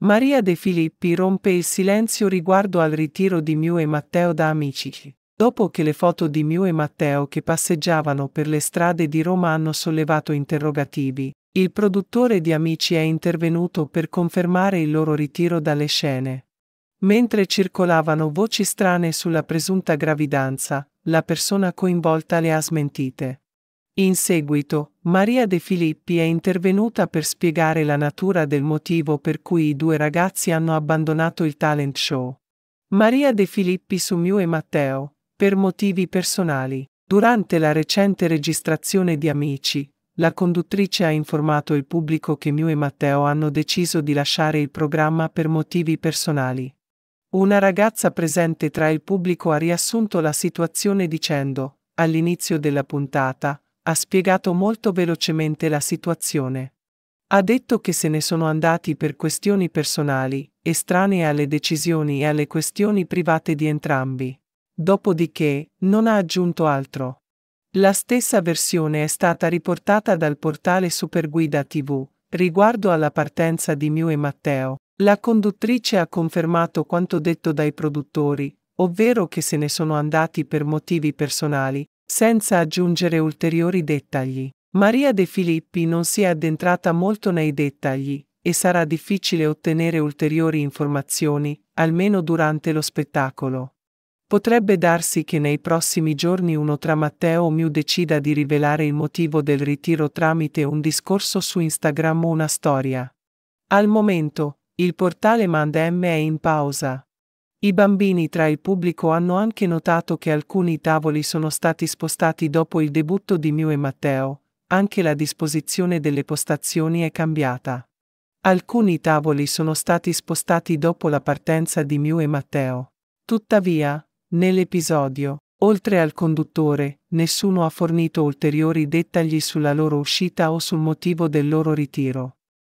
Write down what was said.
Maria De Filippi rompe il silenzio riguardo al ritiro di Miu e Matteo da Amici. Dopo che le foto di Miu e Matteo che passeggiavano per le strade di Roma hanno sollevato interrogativi, il produttore di Amici è intervenuto per confermare il loro ritiro dalle scene. Mentre circolavano voci strane sulla presunta gravidanza, la persona coinvolta le ha smentite. In seguito, Maria De Filippi è intervenuta per spiegare la natura del motivo per cui i due ragazzi hanno abbandonato il talent show. Maria De Filippi su Mew e Matteo, per motivi personali, durante la recente registrazione di Amici, la conduttrice ha informato il pubblico che Mew e Matteo hanno deciso di lasciare il programma per motivi personali. Una ragazza presente tra il pubblico ha riassunto la situazione dicendo, all'inizio della puntata, ha spiegato molto velocemente la situazione. Ha detto che se ne sono andati per questioni personali, estranee alle decisioni e alle questioni private di entrambi. Dopodiché, non ha aggiunto altro. La stessa versione è stata riportata dal portale Superguida TV. Riguardo alla partenza di Miu e Matteo, la conduttrice ha confermato quanto detto dai produttori, ovvero che se ne sono andati per motivi personali, senza aggiungere ulteriori dettagli, Maria De Filippi non si è addentrata molto nei dettagli e sarà difficile ottenere ulteriori informazioni, almeno durante lo spettacolo. Potrebbe darsi che nei prossimi giorni uno tra Matteo o Miu decida di rivelare il motivo del ritiro tramite un discorso su Instagram o una storia. Al momento, il portale Mandem è in pausa. I bambini tra il pubblico hanno anche notato che alcuni tavoli sono stati spostati dopo il debutto di Mew e Matteo, anche la disposizione delle postazioni è cambiata. Alcuni tavoli sono stati spostati dopo la partenza di Mew e Matteo. Tuttavia, nell'episodio, oltre al conduttore, nessuno ha fornito ulteriori dettagli sulla loro uscita o sul motivo del loro ritiro.